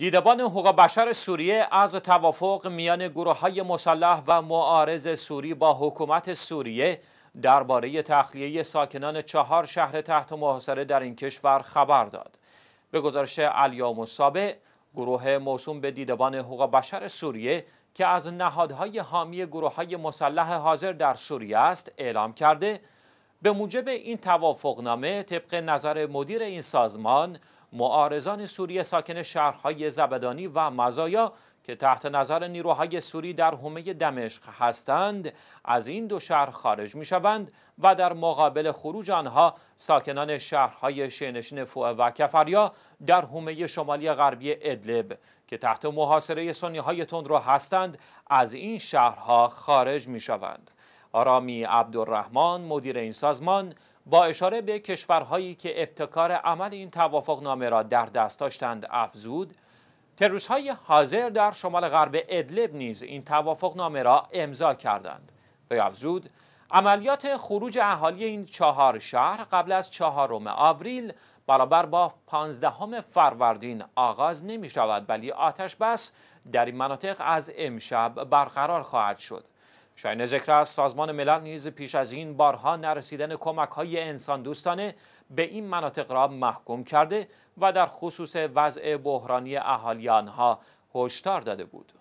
دیدبان حقوق بشر سوریه از توافق میان گروه های مسلح و معارض سوری با حکومت سوریه درباره تخلیه ساکنان چهار شهر تحت محاصره در این کشور خبر داد. به گزارش الیام و گروه موسوم به دیدبان حقوق بشر سوریه که از نهادهای حامی گروه های مسلح حاضر در سوریه است اعلام کرده به موجب این توافقنامه طبق نظر مدیر این سازمان معارضان سوریه ساکن شهرهای زبدانی و مزایا که تحت نظر نیروهای سوری در حومه دمشق هستند از این دو شهر خارج می شوند و در مقابل خروج آنها ساکنان شهرهای شینشین فوه و کفریا در حومه شمالی غربی ادلب که تحت محاصره سنیهای تندرو هستند از این شهرها خارج می شوند آرامی عبدالرحمن مدیر این سازمان با اشاره به کشورهایی که ابتکار عمل این نامه را در دست داشتند افزود های حاضر در شمال غرب ادلب نیز این نامه را امضا کردند به افزود عملیات خروج اهالی این چهار شهر قبل از چهارم آوریل برابر با پانزدهم فروردین آغاز نمی شود ولی آتش بس در این مناطق از امشب برقرار خواهد شد شاین ذکر است سازمان ملل نیز پیش از این بارها نرسیدن کمک های انسان دوستانه به این مناطق را محکوم کرده و در خصوص وضع بحرانی اهالی آنها هشدار داده بود.